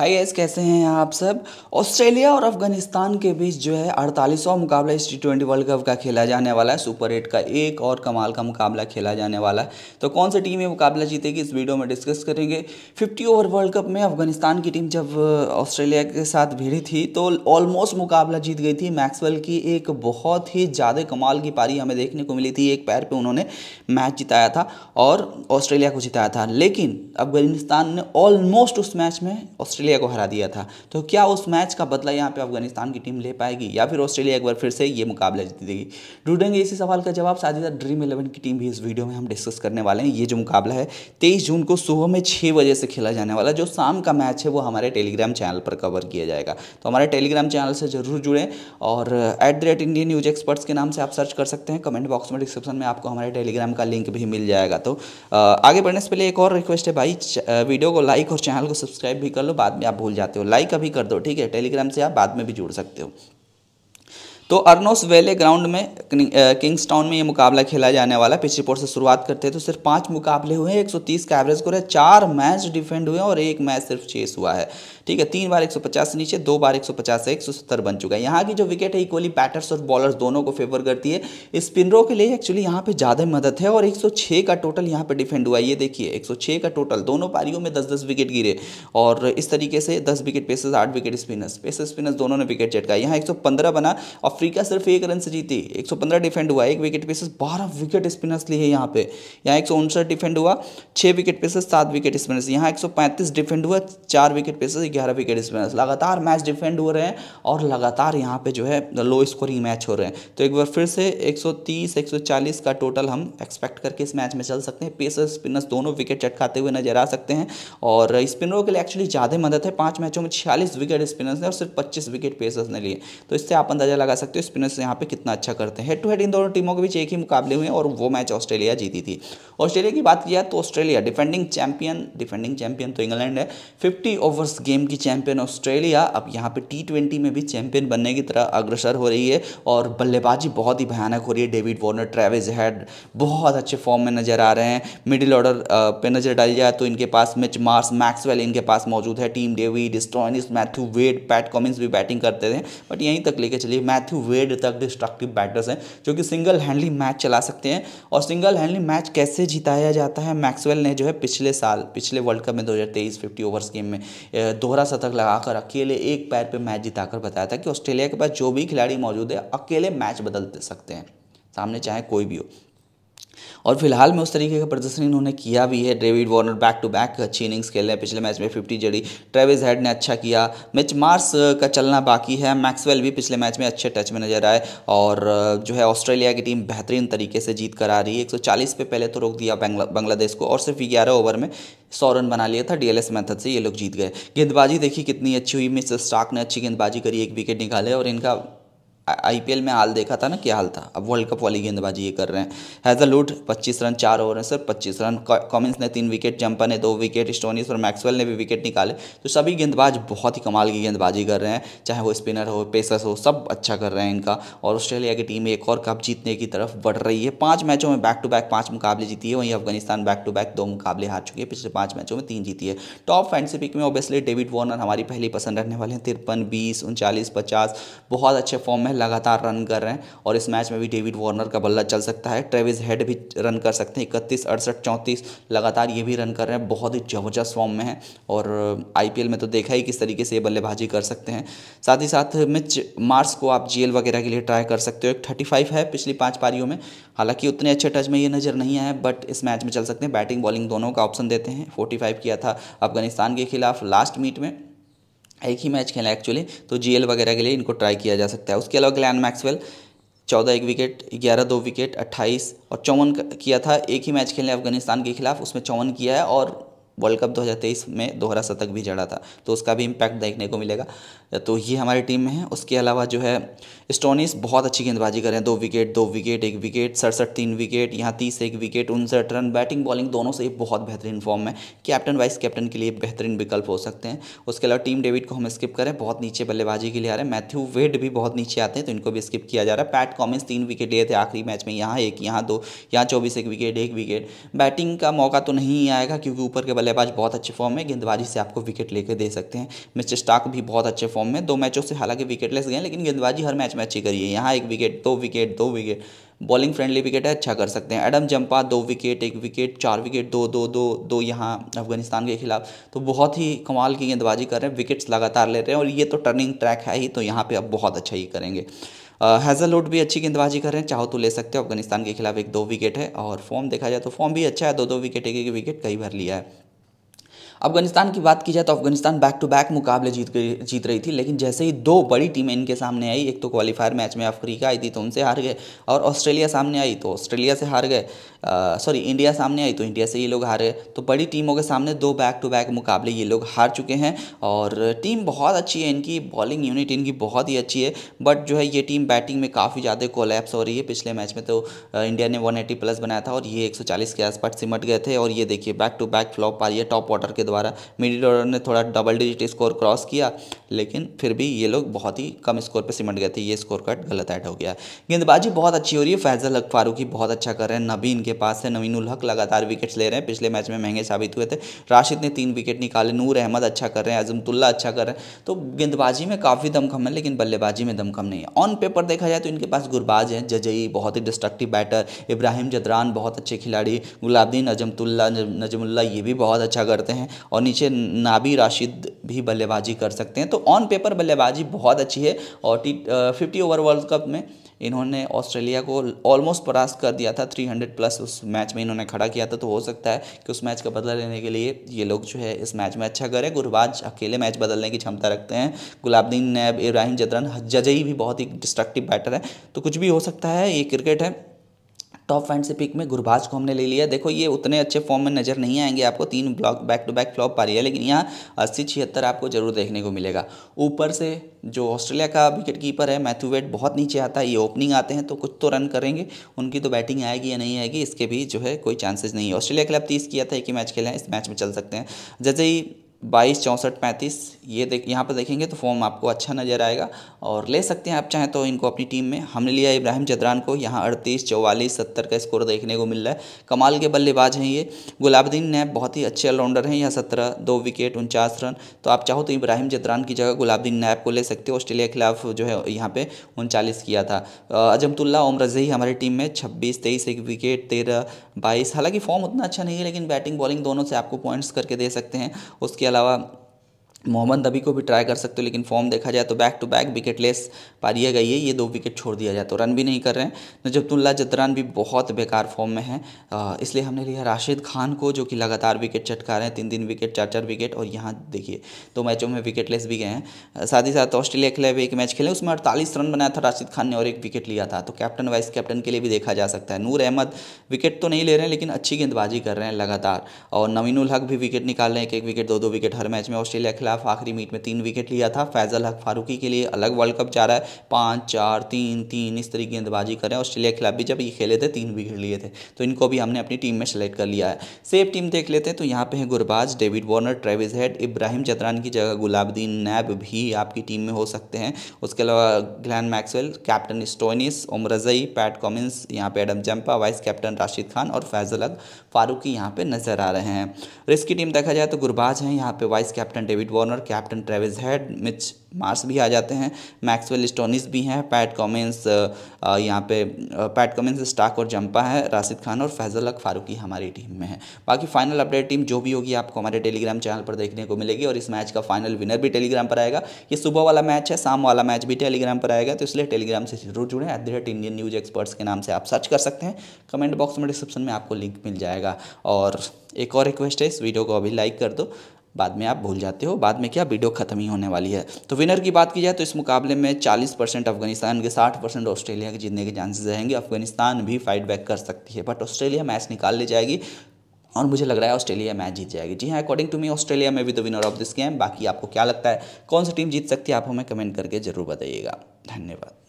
high S कैसे हैं आप सब ऑस्ट्रेलिया और अफगानिस्तान के बीच जो है अड़तालीसवां मुकाबला इस टी ट्वेंटी वर्ल्ड कप का खेला जाने वाला है सुपर एट का एक और कमाल का मुकाबला खेला जाने वाला है तो कौन सी टीम ये मुकाबला जीतेगी इस वीडियो में डिस्कस करेंगे 50 ओवर वर्ल्ड कप में अफगानिस्तान की टीम जब ऑस्ट्रेलिया के साथ भिड़ी थी तो ऑलमोस्ट मुकाबला जीत गई थी मैक्सवेल की एक बहुत ही ज़्यादा कमाल की पारी हमें देखने को मिली थी एक पैर पर उन्होंने मैच जिताया था और ऑस्ट्रेलिया को जिताया था लेकिन अफगानिस्तान ने ऑलमोस्ट उस मैच में ऑस्ट्रेलिया ऑस्ट्रेलिया को हरा दिया था तो क्या उस मैच का बदला यहाँ पे अफगानिस्तान की टीम ले पाएगी या फिर ऑस्ट्रेलिया एक बार फिर से ये मुकाबला जीत देगी ढूंढेंगे इसी सवाल का जवाब साथ ही साथ ड्रीम इलेवन की टीम भी इस वीडियो में हम डिस्कस करने वाले हैं ये जो मुकाबला है तेईस जून को सुबह में छः बजे से खेला जाने वाला जो शाम का मैच है वो हमारे टेलीग्राम चैनल पर कवर किया जाएगा तो हमारे टेलीग्राम चैनल से जरूर जुड़ें और at the rate Indian news experts के नाम से आप सर्च कर सकते हैं कमेंट बॉक्स में डिस्क्रिप्शन में आपको हमारे टेलीग्राम का लिंक भी मिल जाएगा तो आगे बढ़ने से पहले एक और रिक्वेस्ट है भाई वीडियो को लाइक और चैनल को सब्सक्राइब भी कर लो बाद बाद में आप भूल जाते हो लाइक अभी कर दो ठीक है टेलीग्राम से आप बाद में भी जुड़ सकते हो तो अर्नोस वेले ग्राउंड में किंग्स टाउन में ये मुकाबला खेला जाने वाला पिच रिपोर्ट से शुरुआत करते हैं तो सिर्फ पांच मुकाबले हुए हैं 130 का एवरेज स्कोर है चार मैच डिफेंड हुए और एक मैच सिर्फ चेस हुआ है ठीक है तीन बार 150 से नीचे दो बार 150 से 170 बन चुका है यहाँ की जो विकेट है इक्वली बैटर्स और बॉलर्स दोनों को फेवर करती है स्पिनरों के लिए एक्चुअली यहाँ पर ज़्यादा मदद है और एक का टोटल यहाँ पर डिफेंड हुआ ये देखिए एक का टोटल दोनों पारियों में दस दस विकेट गिरे और इस तरीके से दस विकेट पेसेस आठ विकेट स्पिनर्स पेस स्पिनर्स दोनों ने विकेट चटका यहाँ एक बना और अफ्रीका सिर्फ एक रन से जीती 115 डिफेंड हुआ एक विकेट पेसेस बारह विकेट स्पिनर्स लिए यहाँ पे यहाँ एक डिफेंड हुआ छः विकेट पेसेस सात विकेट स्पिनर्स यहाँ पैंतीस डिफेंड हुआ चार विकेट पेसेस ग्यारह विकेट स्पिनर्स लगातार मैच डिफेंड हो रहे हैं और लगातार यहाँ पे जो है लो स्कोरिंग मैच हो रहे हैं तो एक बार फिर से एक सौ का टोटल हम एक्सपेक्ट करके इस मैच में चल सकते हैं पेसर स्पिनर्स दोनों विकेट चटकाते हुए नजर आ सकते हैं और स्पिनरों के लिए एक्चुअली ज़्यादा मदद है पाँच मैचों में छियालीस विकेट स्पिनर्स ने और सिर्फ पच्चीस विकेट पेसर्स ने लिए तो इससे आप अंदाजा लगा सकते हो स्पिनर्स यहाँ पे कितना अच्छा करते हैं हेड टू हेड इन दोनों टीमों के बीच एक ही मुकाबले हुए और वो मैच ऑस्ट्रेलिया जीती थी ऑस्ट्रेलिया की बात किया तो Australia defending champion defending champion तो इंग्लैंड है फिफ्टी ओवर्स गेम की चैंपियन ऑस्ट्रेलिया अब यहाँ पर टी में भी चैंपियन बनने की तरह अग्रसर हो रही है और बल्लेबाजी बहुत ही भयानक हो रही है डेविड वॉर्नर ट्रेविज हैड बहुत अच्छे फॉर्म में नजर आ रहे हैं मिडिल ऑर्डर पर नजर डाली जाए तो इनके पास मिच मार्स मैक्सवेल इनके पास मौजूद है team David Stoinis Matthew Wade Pat Cummins भी बैटिंग करते थे बट यहीं तक लेके चलिए मैथ्यू मैथ्यू वेड तक डिस्ट्रक्टिव बैटर्स हैं जो कि सिंगल हैंडली मैच चला सकते हैं और सिंगल हैंडली मैच कैसे जिताया जाता है मैक्सवेल ने जो है पिछले साल पिछले वर्ल्ड कप में दो हज़ार ओवर्स गेम में दोहरा शतक लगाकर अकेले एक पैर पर मैच जिताकर बताया था कि ऑस्ट्रेलिया के पास जो भी खिलाड़ी मौजूद है अकेले मैच बदल सकते हैं सामने चाहे कोई भी हो और फिलहाल में उस तरीके का प्रदर्शन इन्होंने किया भी है David Warner back to back अच्छी इनिंग्स खेल रहे हैं पिछले मैच में फिफ्टी जड़ी ट्रेविस हेड ने अच्छा किया मिच मार्स का चलना बाकी है मैक्सवेल भी पिछले मैच में अच्छे टच में नजर आए और जो है ऑस्ट्रेलिया की टीम बेहतरीन तरीके से जीत कर आ रही है एक पे पहले तो रोक दिया बांग्लादेश को और सिर्फ ग्यारह ओवर में सौ रन बना लिया था डीएलएस मेथड से ये लोग जीत गए गेंदबाजी देखी कितनी अच्छी हुई मिस स्टार्क ने अच्छी गेंदबाजी करी एक विकेट निकाले और इनका आईपीएल में हाल देखा था ना क्या हाल था अब वर्ल्ड कप वाली गेंदबाजी ये कर रहे हैं अ लूट पच्चीस रन चार ओवर हैं सर पच्चीस रन कॉमिंस ने तीन विकेट जंपा ने दो विकेट स्टोनिस और मैक्सवेल ने भी विकेट निकाले तो सभी गेंदबाज बहुत ही कमाल की गेंदबाजी कर रहे हैं चाहे वो स्पिनर हो पेसर्स हो सब अच्छा कर रहे हैं इनका और ऑस्ट्रेलिया की टीम एक और कप जीतने की तरफ बढ़ रही है पाँच मैचों में बैक टू बैक पाँच मुकाबले जीती है वहीं अफगानिस्तान बैक टू बैक दो मुकाबले हार चुकी है पिछले पाँच मैचों में तीन जीती है टॉप फैंसी पिक में ओबियसली डेविड वॉर्नर हमारी पहली पसंद रहने वाले हैं तिरपन बीस उनचालीस पचास बहुत अच्छे फॉर्म में हैं लगातार रन कर रहे हैं और इस मैच में भी डेविड वार्नर का बल्ला चल सकता है ट्रेविस हेड भी रन कर सकते हैं इकतीस अड़सठ चौंतीस लगातार ये भी रन कर रहे हैं बहुत ही जबरदस्त फॉर्म में है और आई में तो देखा ही किस तरीके से ये बल्लेबाजी कर सकते हैं साथ ही साथ मिच मार्स को आप जी वगैरह के लिए ट्राई कर सकते हो एक थर्टी है पिछली पाँच पारियों में हालांकि उतने अच्छे टच में ये नज़र नहीं आए बट इस मैच में चल सकते हैं बैटिंग बॉलिंग दोनों का ऑप्शन देते हैं फोर्टी किया था अफगानिस्तान के खिलाफ लास्ट मीट में एक ही मैच खेला एक्चुअली तो जी वगैरह के लिए इनको ट्राई किया जा सकता है उसके अलावा ग्लैन मैक्सवेल चौदह एक विकेट ग्यारह दो विकेट अट्ठाईस और चौवन किया था एक ही मैच खेले अफगानिस्तान के खिलाफ उसमें चौवन किया है और वर्ल्ड कप 2023 में दोहरा शतक भी जड़ा था तो उसका भी इम्पैक्ट देखने को मिलेगा तो ये हमारी टीम में है उसके अलावा जो है स्टोनिस बहुत अच्छी गेंदबाजी कर रहे हैं दो विकेट दो विकेट एक विकेट सड़सठ तीन विकेट यहाँ तीस एक विकेट उनसठ रन बैटिंग बॉलिंग दोनों से ही बहुत बेहतरीन फॉर्म है कैप्टन वाइस कैप्टन के लिए बेहतरीन विकल्प हो सकते हैं उसके अलावा टीम डेविड को हम स्किप करें बहुत नीचे बल्लेबाजी के लिए आ रहे हैं मैथ्यू वेड भी बहुत नीचे आते हैं तो इनको भी स्किप किया जा रहा है पैट कॉमिस तीन विकेट लिए थे आखिरी मैच में यहाँ एक यहाँ दो यहाँ चौबीस एक विकेट एक विकेट बैटिंग का मौका तो नहीं आएगा क्योंकि ऊपर के बल्लेबाज बहुत अच्छे फॉर्म में गेंदबाजी से आपको विकेट लेकर दे सकते हैं मिस्टर स्टाक भी बहुत अच्छे फॉर्म में दो मैचों से हालांकि विकेटलेस गए लेकिन गेंदबाजी हर मैच में अच्छी करी है यहाँ एक विकेट दो विकेट दो विकेट बॉलिंग फ्रेंडली विकेट है अच्छा कर सकते हैं एडम जंपा दो विकेट एक विकेट चार विकेट दो दो दो दो यहाँ अफगानिस्तान के खिलाफ तो बहुत ही कमाल की गेंदबाजी कर रहे हैं विकेट्स लगातार ले रहे हैं और ये तो टर्निंग ट्रैक है ही तो यहाँ पे अब बहुत अच्छा ही करेंगे लोड भी अच्छी गेंदबाजी कर रहे हैं चाहो तो ले सकते हो अफगानिस्तान के खिलाफ एक दो विकेट है और फॉर्म देखा जाए तो फॉर्म भी अच्छा है दो दो विकेट एक एक विकेट कई बार लिया है अफगानिस्तान की बात की जाए तो अफगानिस्तान बैक टू बैक मुकाबले जीत गई जीत रही थी लेकिन जैसे ही दो बड़ी टीमें इनके सामने आई एक तो क्वालिफायर मैच में अफ्रीका आई थी तो उनसे हार गए और ऑस्ट्रेलिया सामने आई तो ऑस्ट्रेलिया से हार गए सॉरी इंडिया सामने आई तो इंडिया से ये लोग हारे तो बड़ी टीमों के सामने दो बैक टू बैक मुकाबले ये लोग हार चुके हैं और टीम बहुत अच्छी है इनकी बॉलिंग यूनिट इनकी बहुत ही अच्छी है बट जो है ये टीम बैटिंग में काफ़ी ज़्यादा कोलैप्स हो रही है पिछले मैच में तो इंडिया ने 180 प्लस बनाया था और ये 140 के आसपास सिमट गए थे और ये देखिए बैक टू बैक फ्लॉप आ रही है टॉप ऑर्डर के द्वारा मिडिल ऑर्डर ने थोड़ा डबल डिजिट स्कोर क्रॉस किया लेकिन फिर भी ये लोग बहुत ही कम स्कोर पर सिमट गए थे ये स्कोर कट गलत ऐड हो गया गेंदबाजी बहुत अच्छी हो रही है फैजल हक फारूकी बहुत अच्छा कर रहे हैं नबी इनके पास है नवीन उल हक लगातार विकेट्स ले रहे हैं पिछले मैच में महंगे साबित हुए थे राशिद ने तीन विकेट निकाले नूर अहमद अच्छा कर रहे हैं अजमतुल्ला अच्छा कर रहे हैं तो गेंदबाजी में काफ़ी दमखम है लेकिन बल्लेबाजी में दमखम नहीं है ऑन पेपर देखा जाए तो इनके पास गुरबाज हैं जजई बहुत ही डिस्ट्रक्टिव बैटर इब्राहिम जदरान बहुत अच्छे खिलाड़ी गुलाबदीन अजमतुल्ला नजमुल्ला ये भी बहुत अच्छा करते हैं और नीचे नाबी राशिद भी बल्लेबाजी कर सकते हैं तो ऑन पेपर बल्लेबाजी बहुत अच्छी है और T fifty over world cup में इन्होंने ऑस्ट्रेलिया को ऑलमोस्ट परास्त कर दिया था 300 प्लस उस मैच में इन्होंने खड़ा किया था तो हो सकता है कि उस मैच का बदला लेने के लिए ये लोग जो है इस मैच में अच्छा करें गुरबाज अकेले मैच बदलने की क्षमता रखते हैं गुलाबदीन नैब इब्राहिम जदरन जजई भी बहुत ही डिस्ट्रक्टिव बैटर है तो कुछ भी हो सकता है ये क्रिकेट है टॉप फाइव से पिक में गुरबाज को हमने ले लिया देखो ये उतने अच्छे फॉर्म में नजर नहीं आएंगे आपको तीन block back to back flop पा रही है लेकिन यहाँ अस्सी छिहत्तर आपको जरूर देखने को मिलेगा ऊपर से जो ऑस्ट्रेलिया का विकेट कीपर है मैथ्यू वेट बहुत नीचे आता है ये ओपनिंग आते हैं तो कुछ तो रन करेंगे उनकी तो बैटिंग आएगी या नहीं आएगी इसके भी जो है कोई चांसेस नहीं है ऑस्ट्रेलिया के खिलाफ तीस किया था एक ही मैच खेलें इस मैच में चल सकते हैं जैसे ही बाईस चौंसठ पैंतीस ये देख यहाँ पर देखेंगे तो फॉर्म आपको अच्छा नज़र आएगा और ले सकते हैं आप चाहें तो इनको अपनी टीम में हमने लिया इब्राहिम जदरान को यहाँ अड़तीस चौवालीस सत्तर का स्कोर देखने को मिल रहा है कमाल के बल्लेबाज हैं ये गुलाबुद्दीन नैब बहुत ही अच्छे ऑलराउंडर हैं यहाँ सत्रह दो विकेट उनचास रन तो आप चाहो तो इब्राहिम जदरान की जगह गुलाबुद्दीन नैब को ले सकते हो ऑस्ट्रेलिया के खिलाफ जो है यहाँ पर उनचालीस किया था अजमतुल्ला ओम रजही हमारी टीम में छब्बीस तेईस एक विकेट तेरह बाईस हालांकि फॉर्म उतना अच्छा नहीं है लेकिन बैटिंग बॉलिंग दोनों से आपको पॉइंट्स करके दे सकते हैं उसके अलावा मोहम्मद नबी को भी ट्राई कर सकते हो लेकिन फॉर्म देखा जाए तो back to back wicketless पारिया गई है ये दो विकेट छोड़ दिया जाए तो रन भी नहीं कर रहे हैं नजबतुल्ला तो जदरान भी बहुत बेकार फॉर्म में है इसलिए हमने लिया राशिद खान को जो कि लगातार विकेट चटका रहे हैं तीन तीन विकेट चार चार विकेट और यहाँ देखिए दो मैचों में विकेट लेस भी गए हैं साथ ही साथ ऑस्ट्रेलिया खिलाफ एक मैच खेले उसमें अड़तालीस रन बनाया था राशिद खान ने और एक विकेट लिया था तो कैप्टन वाइस कैप्टन के लिए भी देखा जा सकता है नूर अहमद विकेट तो नहीं ले रहे हैं लेकिन अच्छी गेंदबाजी कर रहे हैं लगातार और नवीनुल हक भी विकेट निकाल रहे हैं एक एक विकेट दो दो विकेट हर मैच में ऑस्ट्रेलिया खिलाफ खिलाफ आखिरी मीट में तीन विकेट लिया था फैजल हक फारूकी के लिए अलग वर्ल्ड कप जा रहा है पाँच चार तीन तीन इस तरीके गेंदबाजी करें ऑस्ट्रेलिया के खिलाफ भी जब ये खेले थे तीन विकेट लिए थे तो इनको भी हमने अपनी टीम में सेलेक्ट कर लिया है सेफ टीम देख लेते हैं तो यहाँ पे हैं Gurbaz David Warner Travis Head Ibrahim Zadran की जगह गुलाबद्दीन नैब भी आपकी टीम में हो सकते हैं उसके अलावा Glenn Maxwell captain Stoinis Omarzai Pat Cummins यहाँ पे Adam Zampa vice captain Rashid Khan और फैजल अग फारूकी यहाँ पे नजर आ रहे हैं रिस्क की टीम देखा जाए तो गुरबाज हैं यहाँ पे vice captain David Warner Warner captain Travis Head Mitch Marsh भी आ जाते हैं मैक्सवेल स्टोनिस भी हैं पैट कॉमेंस uh, uh, यहाँ पे पैट कॉमेंस स्टाक और जंपा है राशिद खान और फैजल अक फारूकी हमारी टीम में है बाकी फाइनल अपडेट टीम जो भी होगी आपको हमारे टेलीग्राम चैनल पर देखने को मिलेगी और इस मैच का फाइनल विनर भी टेलीग्राम पर आएगा ये सुबह वाला मैच है शाम वाला मैच भी टेलीग्राम पर आएगा तो इसलिए टेलीग्राम से जरूर जुड़े at the rate Indian news experts के नाम से आप सर्च कर सकते हैं कमेंट बॉक्स में डिस्क्रिप्शन में आपको लिंक मिल जाएगा और एक और रिक्वेस्ट है इस वीडियो को अभी लाइक कर दो बाद में आप भूल जाते हो बाद में क्या वीडियो ख़त्म ही होने वाली है तो विनर की बात की जाए तो इस मुकाबले में 40 परसेंट अफगानिस्तान के 60 परसेंट ऑस्ट्रेलिया के जीतने के चांसेस रहेंगे अफगानिस्तान भी फाइट बैक कर सकती है बट ऑस्ट्रेलिया मैच निकाल ले जाएगी और मुझे लग रहा है ऑस्ट्रेलिया मैच जीत जाएगी जी हाँ अकॉर्डिंग टू मी ऑस्ट्रेलिया में भी the winner of this game बाकी आपको क्या लगता है कौन सी टीम जीत सकती है आप हमें कमेंट करके ज़रूर बताइएगा धन्यवाद